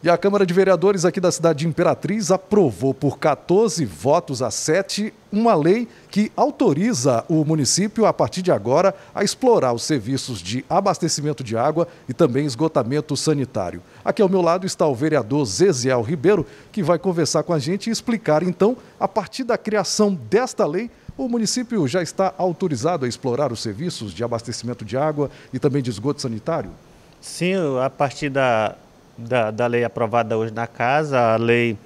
E a Câmara de Vereadores aqui da cidade de Imperatriz aprovou por 14 votos a 7 uma lei que autoriza o município, a partir de agora, a explorar os serviços de abastecimento de água e também esgotamento sanitário. Aqui ao meu lado está o vereador Zeziel Ribeiro, que vai conversar com a gente e explicar, então, a partir da criação desta lei, o município já está autorizado a explorar os serviços de abastecimento de água e também de esgoto sanitário? Sim, a partir da da, da lei aprovada hoje na casa, a lei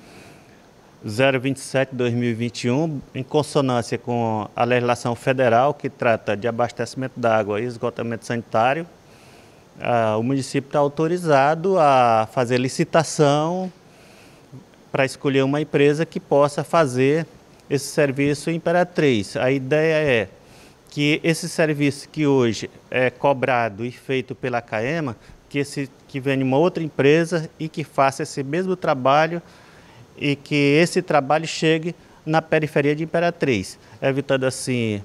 027-2021, em consonância com a legislação federal que trata de abastecimento d'água e esgotamento sanitário, ah, o município está autorizado a fazer licitação para escolher uma empresa que possa fazer esse serviço em Imperatriz. A ideia é que esse serviço que hoje é cobrado e feito pela CAEMA, que, esse, que venha uma outra empresa e que faça esse mesmo trabalho e que esse trabalho chegue na periferia de Imperatriz, evitando assim...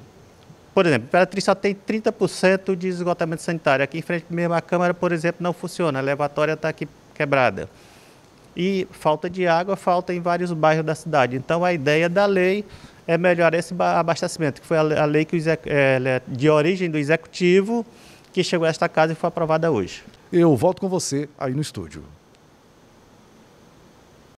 Por exemplo, Imperatriz só tem 30% de esgotamento sanitário. Aqui em frente mesmo a Câmara, por exemplo, não funciona. A elevatória está aqui quebrada. E falta de água, falta em vários bairros da cidade. Então a ideia da lei é melhorar esse abastecimento, que foi a lei que, é, de origem do executivo que chegou a esta casa e foi aprovada hoje. Eu volto com você aí no estúdio.